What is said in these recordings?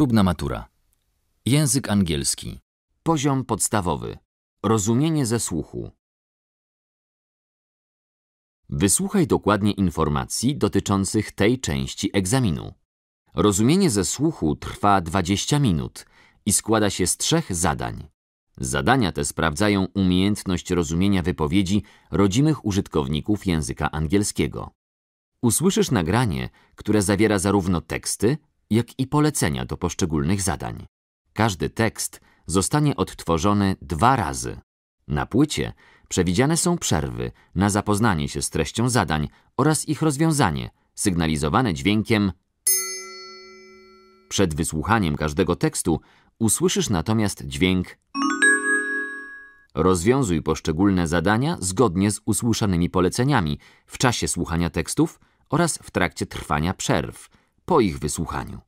Próbna matura. Język angielski. Poziom podstawowy. Rozumienie ze słuchu. Wysłuchaj dokładnie informacji dotyczących tej części egzaminu. Rozumienie ze słuchu trwa 20 minut i składa się z trzech zadań. Zadania te sprawdzają umiejętność rozumienia wypowiedzi rodzimych użytkowników języka angielskiego. Usłyszysz nagranie, które zawiera zarówno teksty, jak i polecenia do poszczególnych zadań. Każdy tekst zostanie odtworzony dwa razy. Na płycie przewidziane są przerwy na zapoznanie się z treścią zadań oraz ich rozwiązanie, sygnalizowane dźwiękiem Przed wysłuchaniem każdego tekstu usłyszysz natomiast dźwięk Rozwiązuj poszczególne zadania zgodnie z usłyszanymi poleceniami w czasie słuchania tekstów oraz w trakcie trwania przerw – po ich wysłuchaniu.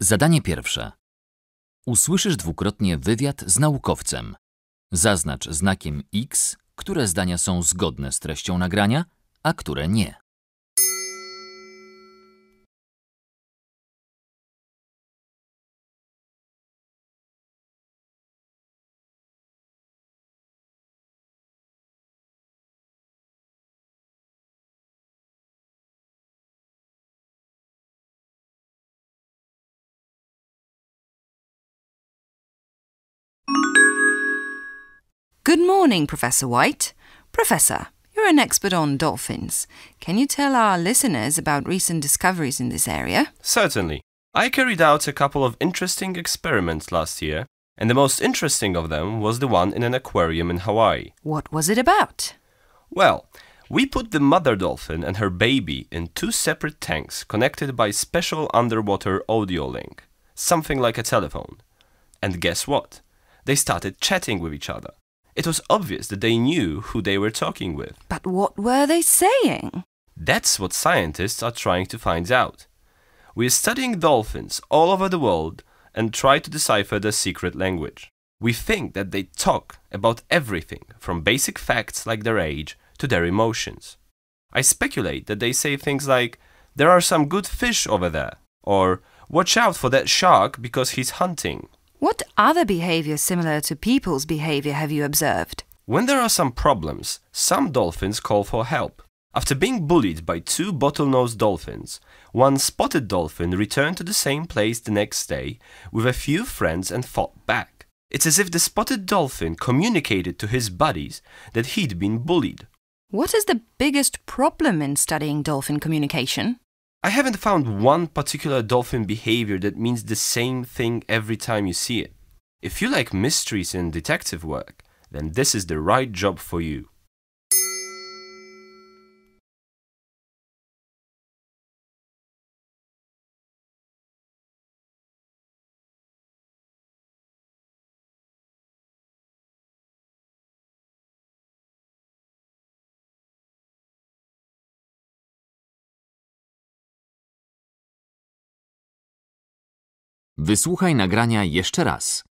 Zadanie pierwsze. Usłyszysz dwukrotnie wywiad z naukowcem. Zaznacz znakiem X, które zdania są zgodne z treścią nagrania, a które nie. Good morning, Professor White. Professor, you're an expert on dolphins. Can you tell our listeners about recent discoveries in this area? Certainly. I carried out a couple of interesting experiments last year, and the most interesting of them was the one in an aquarium in Hawaii. What was it about? Well, we put the mother dolphin and her baby in two separate tanks connected by special underwater audio link, something like a telephone. And guess what? They started chatting with each other. It was obvious that they knew who they were talking with. But what were they saying? That's what scientists are trying to find out. We're studying dolphins all over the world and try to decipher their secret language. We think that they talk about everything from basic facts like their age to their emotions. I speculate that they say things like, There are some good fish over there, or Watch out for that shark because he's hunting. What other behavior similar to people's behavior have you observed? When there are some problems, some dolphins call for help. After being bullied by two bottlenose dolphins, one spotted dolphin returned to the same place the next day with a few friends and fought back. It's as if the spotted dolphin communicated to his buddies that he'd been bullied. What is the biggest problem in studying dolphin communication? I haven't found one particular dolphin behavior that means the same thing every time you see it. If you like mysteries and detective work, then this is the right job for you. Wysłuchaj nagrania jeszcze raz.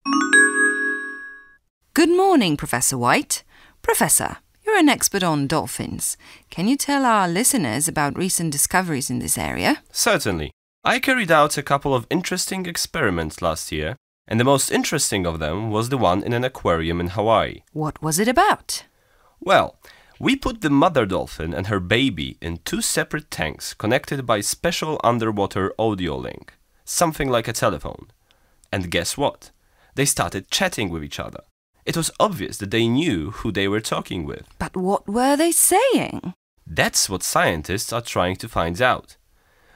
Good morning, Professor White. Professor, you're an expert on dolphins. Can you tell our listeners about recent discoveries in this area? Certainly. I carried out a couple of interesting experiments last year, and the most interesting of them was the one in an aquarium in Hawaii. What was it about? Well, we put the mother dolphin and her baby in two separate tanks connected by special underwater audio link something like a telephone. And guess what? They started chatting with each other. It was obvious that they knew who they were talking with. But what were they saying? That's what scientists are trying to find out.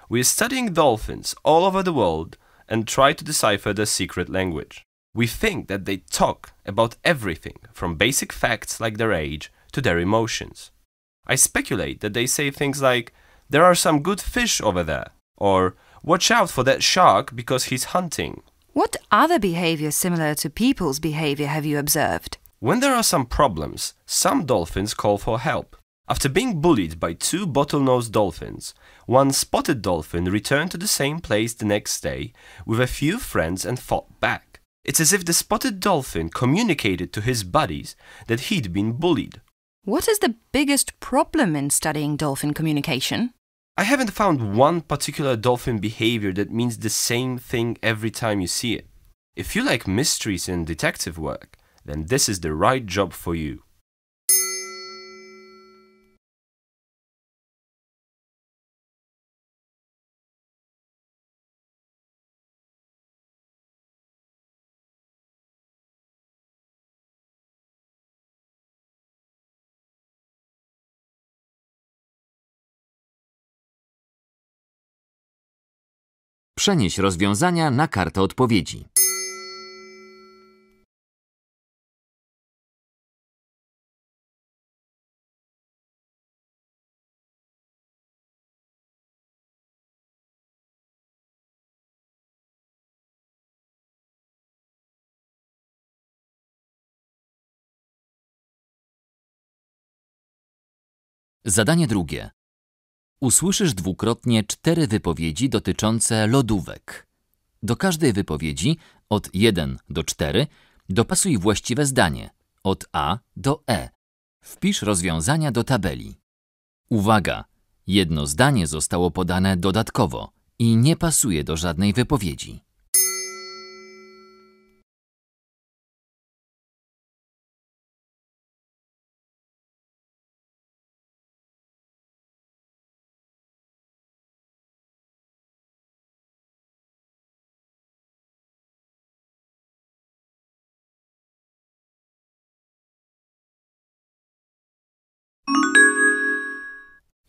We're studying dolphins all over the world and try to decipher their secret language. We think that they talk about everything, from basic facts like their age to their emotions. I speculate that they say things like, There are some good fish over there, or Watch out for that shark because he's hunting. What other behavior similar to people's behavior have you observed? When there are some problems, some dolphins call for help. After being bullied by two bottlenose dolphins, one spotted dolphin returned to the same place the next day with a few friends and fought back. It's as if the spotted dolphin communicated to his buddies that he'd been bullied. What is the biggest problem in studying dolphin communication? I haven't found one particular dolphin behavior that means the same thing every time you see it. If you like mysteries and detective work, then this is the right job for you. Przenieś rozwiązania na kartę odpowiedzi. Zadanie drugie usłyszysz dwukrotnie cztery wypowiedzi dotyczące lodówek. Do każdej wypowiedzi od 1 do 4 dopasuj właściwe zdanie od A do E. Wpisz rozwiązania do tabeli. Uwaga! Jedno zdanie zostało podane dodatkowo i nie pasuje do żadnej wypowiedzi.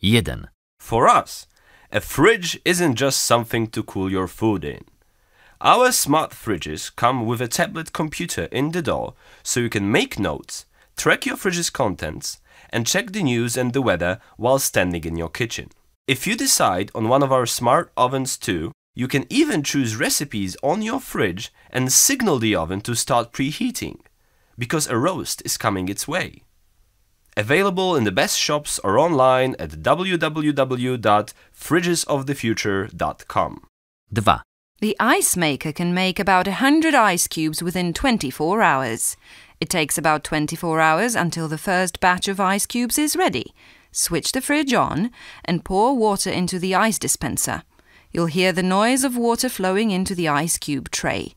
1. For us, a fridge isn't just something to cool your food in. Our smart fridges come with a tablet computer in the door so you can make notes, track your fridge's contents, and check the news and the weather while standing in your kitchen. If you decide on one of our smart ovens too, you can even choose recipes on your fridge and signal the oven to start preheating, because a roast is coming its way. Available in the best shops or online at www.fridgesofthefuture.com. 2. The ice maker can make about 100 ice cubes within 24 hours. It takes about 24 hours until the first batch of ice cubes is ready. Switch the fridge on and pour water into the ice dispenser. You'll hear the noise of water flowing into the ice cube tray.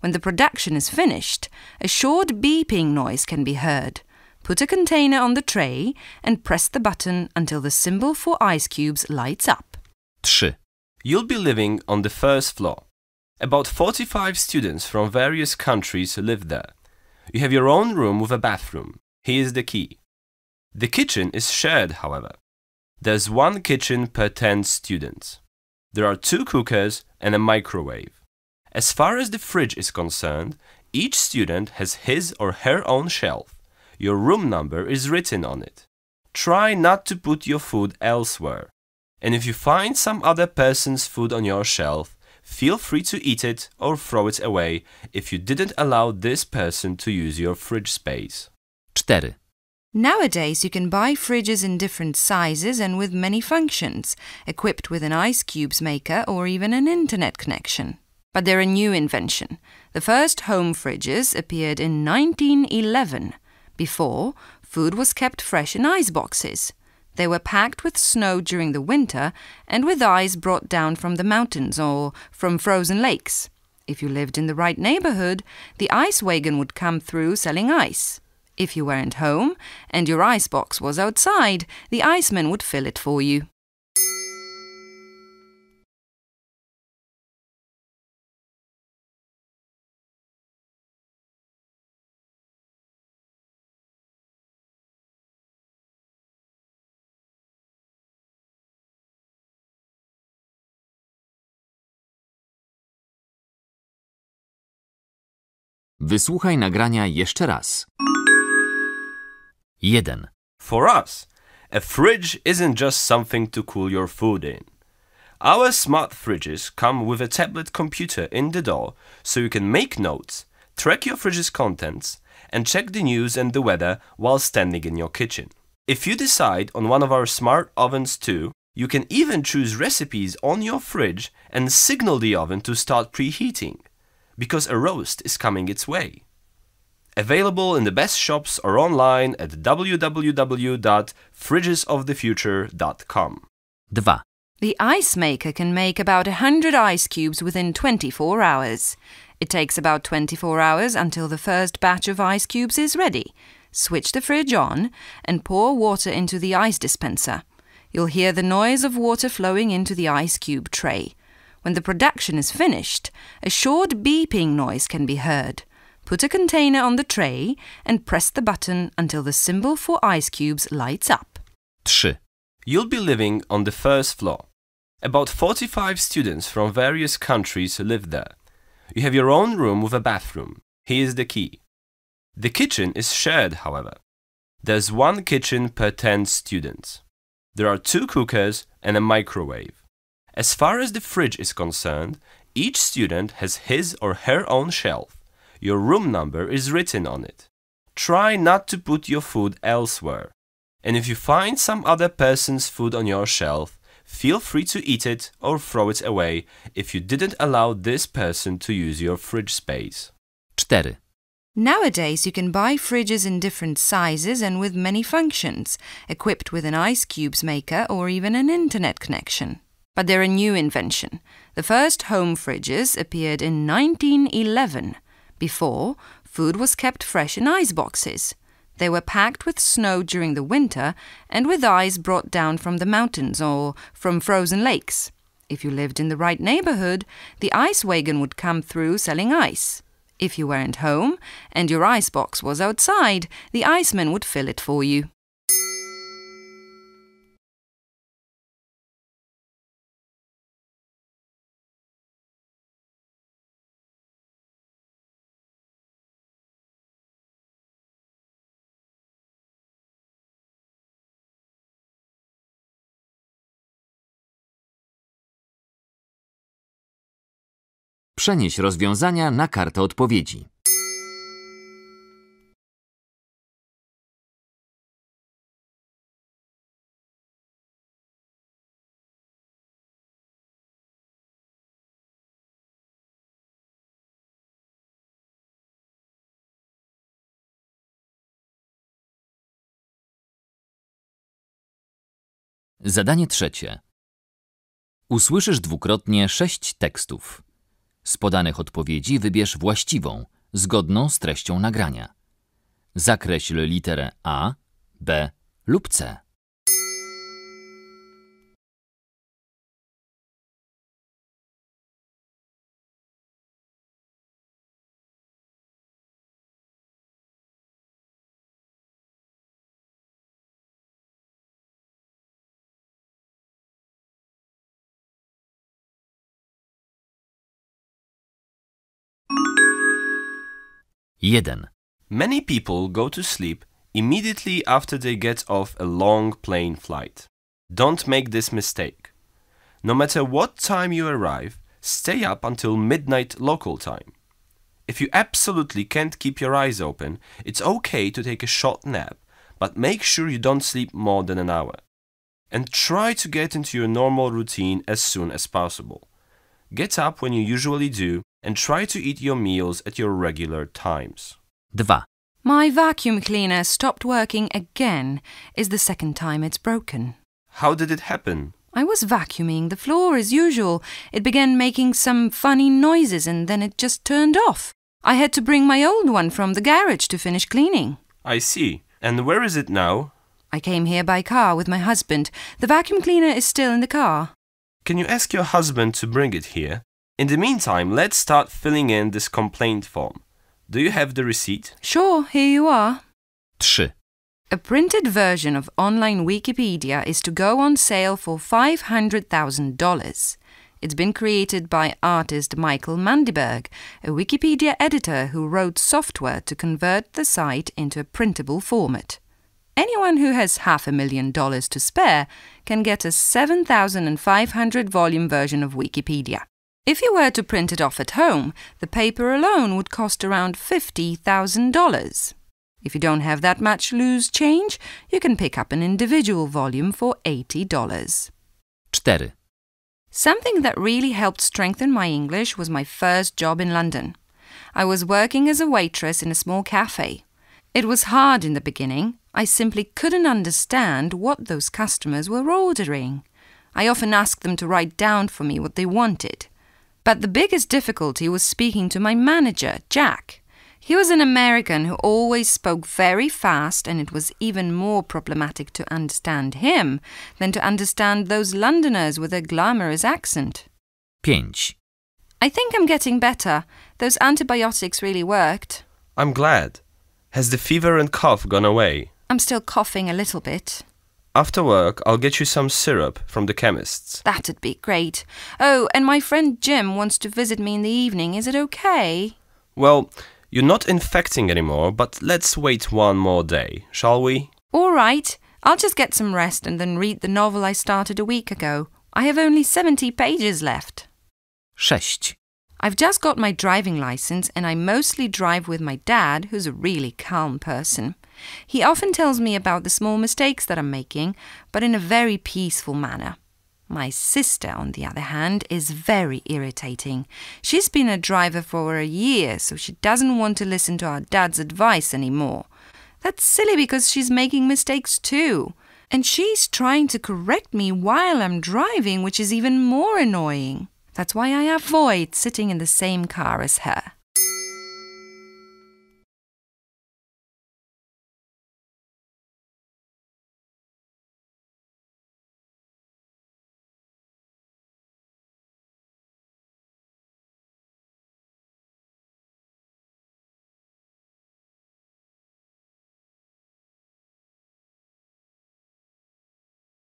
When the production is finished, a short beeping noise can be heard. Put a container on the tray and press the button until the symbol for ice cubes lights up. 3. You'll be living on the first floor. About 45 students from various countries live there. You have your own room with a bathroom. Here's the key. The kitchen is shared, however. There's one kitchen per 10 students. There are two cookers and a microwave. As far as the fridge is concerned, each student has his or her own shelf. Your room number is written on it. Try not to put your food elsewhere. And if you find some other person's food on your shelf, feel free to eat it or throw it away if you didn't allow this person to use your fridge space. 4. Nowadays, you can buy fridges in different sizes and with many functions, equipped with an ice cubes maker or even an internet connection. But they're a new invention. The first home fridges appeared in 1911 before, food was kept fresh in ice boxes. They were packed with snow during the winter and with ice brought down from the mountains or from frozen lakes. If you lived in the right neighborhood, the ice wagon would come through selling ice. If you weren't home and your ice box was outside, the iceman would fill it for you. Wysłuchaj nagrania jeszcze raz. 1. For us, a fridge isn't just something to cool your food in. Our smart fridges come with a tablet computer in the door so you can make notes, track your fridge's contents, and check the news and the weather while standing in your kitchen. If you decide on one of our smart ovens too, you can even choose recipes on your fridge and signal the oven to start preheating because a roast is coming its way. Available in the best shops or online at www.fridgesofthefuture.com. 2. The ice maker can make about 100 ice cubes within 24 hours. It takes about 24 hours until the first batch of ice cubes is ready. Switch the fridge on and pour water into the ice dispenser. You'll hear the noise of water flowing into the ice cube tray. When the production is finished, a short beeping noise can be heard. Put a container on the tray and press the button until the symbol for ice cubes lights up. 3. You'll be living on the first floor. About 45 students from various countries live there. You have your own room with a bathroom. Here's the key. The kitchen is shared, however. There's one kitchen per 10 students. There are two cookers and a microwave. As far as the fridge is concerned, each student has his or her own shelf. Your room number is written on it. Try not to put your food elsewhere. And if you find some other person's food on your shelf, feel free to eat it or throw it away if you didn't allow this person to use your fridge space. 4. Nowadays, you can buy fridges in different sizes and with many functions, equipped with an ice cubes maker or even an internet connection. But they're a new invention. The first home fridges appeared in 1911. Before, food was kept fresh in ice boxes. They were packed with snow during the winter and with ice brought down from the mountains or from frozen lakes. If you lived in the right neighborhood, the ice wagon would come through selling ice. If you weren't home and your ice box was outside, the iceman would fill it for you. Przenieś rozwiązania na kartę odpowiedzi. Zadanie trzecie. Usłyszysz dwukrotnie sześć tekstów. Z podanych odpowiedzi wybierz właściwą, zgodną z treścią nagrania. Zakreśl literę A, B lub C. 1. Many people go to sleep immediately after they get off a long plane flight. Don't make this mistake. No matter what time you arrive, stay up until midnight local time. If you absolutely can't keep your eyes open, it's okay to take a short nap, but make sure you don't sleep more than an hour. And try to get into your normal routine as soon as possible. Get up when you usually do and try to eat your meals at your regular times. 2. My vacuum cleaner stopped working again is the second time it's broken. How did it happen? I was vacuuming the floor as usual. It began making some funny noises and then it just turned off. I had to bring my old one from the garage to finish cleaning. I see. And where is it now? I came here by car with my husband. The vacuum cleaner is still in the car. Can you ask your husband to bring it here? In the meantime, let's start filling in this complaint form. Do you have the receipt? Sure, here you are. 3. A printed version of online Wikipedia is to go on sale for $500,000. It's been created by artist Michael Mandiberg, a Wikipedia editor who wrote software to convert the site into a printable format. Anyone who has half a million dollars to spare can get a 7,500 volume version of Wikipedia. If you were to print it off at home, the paper alone would cost around $50,000. If you don't have that much loose change, you can pick up an individual volume for $80. 4. Something that really helped strengthen my English was my first job in London. I was working as a waitress in a small cafe. It was hard in the beginning. I simply couldn't understand what those customers were ordering. I often asked them to write down for me what they wanted. But the biggest difficulty was speaking to my manager, Jack. He was an American who always spoke very fast, and it was even more problematic to understand him than to understand those Londoners with their glamorous accent. Pinch. I think I'm getting better. Those antibiotics really worked. I'm glad. Has the fever and cough gone away? I'm still coughing a little bit. After work, I'll get you some syrup from the chemist's. That'd be great. Oh, and my friend Jim wants to visit me in the evening. Is it okay? Well, you're not infecting anymore, but let's wait one more day, shall we? All right. I'll just get some rest and then read the novel I started a week ago. I have only 70 pages left. 6. I've just got my driving license and I mostly drive with my dad, who's a really calm person. He often tells me about the small mistakes that I'm making, but in a very peaceful manner. My sister, on the other hand, is very irritating. She's been a driver for a year, so she doesn't want to listen to our dad's advice anymore. That's silly because she's making mistakes too. And she's trying to correct me while I'm driving, which is even more annoying. That's why I avoid sitting in the same car as her.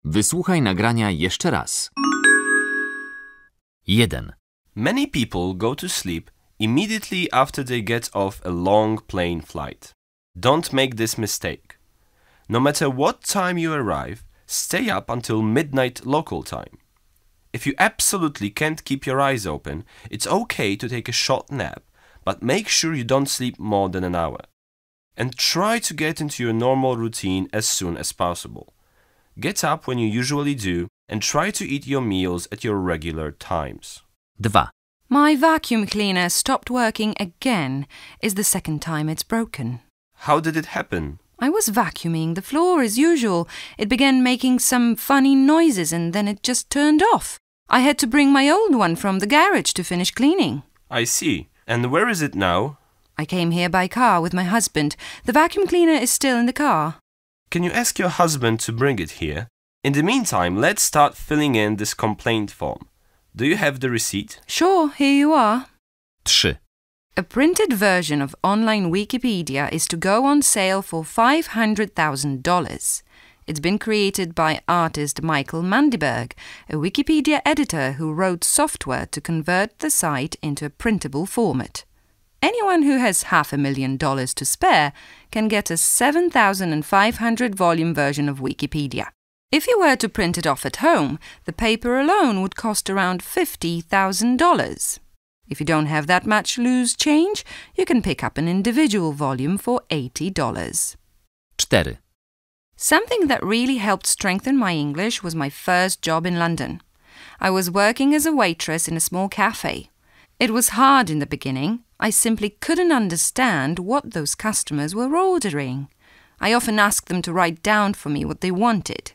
Wysłuchaj nagrania jeszcze raz. 1. Many people go to sleep immediately after they get off a long plane flight. Don't make this mistake. No matter what time you arrive, stay up until midnight local time. If you absolutely can't keep your eyes open, it's okay to take a short nap, but make sure you don't sleep more than an hour. And try to get into your normal routine as soon as possible. Get up when you usually do and try to eat your meals at your regular times. 2. My vacuum cleaner stopped working again is the second time it's broken. How did it happen? I was vacuuming the floor as usual. It began making some funny noises and then it just turned off. I had to bring my old one from the garage to finish cleaning. I see. And where is it now? I came here by car with my husband. The vacuum cleaner is still in the car. Can you ask your husband to bring it here? In the meantime, let's start filling in this complaint form. Do you have the receipt? Sure, here you are. 3. A printed version of online Wikipedia is to go on sale for $500,000. It's been created by artist Michael Mandyberg, a Wikipedia editor who wrote software to convert the site into a printable format. Anyone who has half a million dollars to spare can get a 7,500 volume version of Wikipedia. If you were to print it off at home, the paper alone would cost around $50,000. If you don't have that much loose change, you can pick up an individual volume for $80. 4. Something that really helped strengthen my English was my first job in London. I was working as a waitress in a small cafe. It was hard in the beginning. I simply couldn't understand what those customers were ordering. I often asked them to write down for me what they wanted.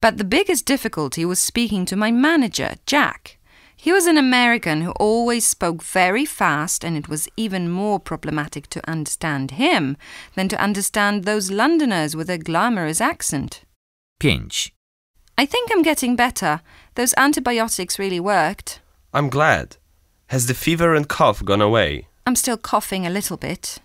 But the biggest difficulty was speaking to my manager, Jack. He was an American who always spoke very fast, and it was even more problematic to understand him than to understand those Londoners with a glamorous accent. Pinch. I think I'm getting better. Those antibiotics really worked. I'm glad. Has the fever and cough gone away? I'm still coughing a little bit.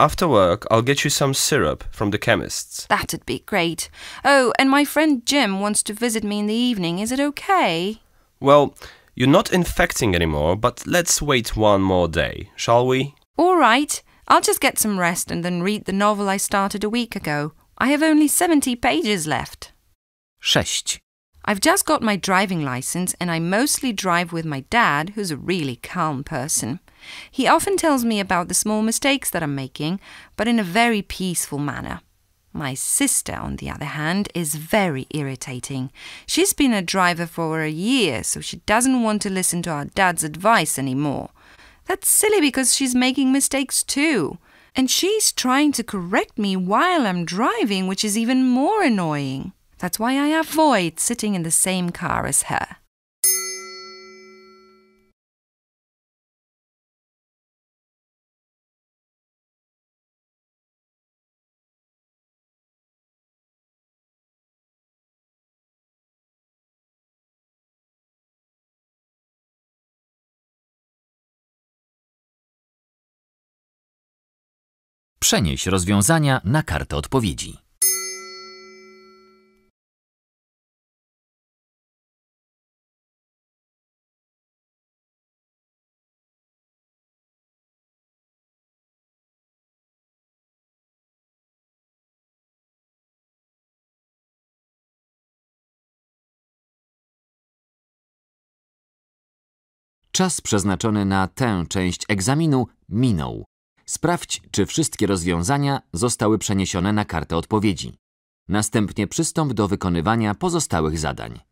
After work, I'll get you some syrup from the chemist's. That'd be great. Oh, and my friend Jim wants to visit me in the evening. Is it okay? Well, you're not infecting anymore, but let's wait one more day, shall we? All right. I'll just get some rest and then read the novel I started a week ago. I have only 70 pages left. 6. I've just got my driving license and I mostly drive with my dad, who's a really calm person. He often tells me about the small mistakes that I'm making, but in a very peaceful manner. My sister, on the other hand, is very irritating. She's been a driver for a year, so she doesn't want to listen to our dad's advice anymore. That's silly because she's making mistakes too. And she's trying to correct me while I'm driving, which is even more annoying. That's why I avoid sitting in the same car as her. Przenieś rozwiązania na kartę odpowiedzi. Czas przeznaczony na tę część egzaminu minął. Sprawdź, czy wszystkie rozwiązania zostały przeniesione na kartę odpowiedzi. Następnie przystąp do wykonywania pozostałych zadań.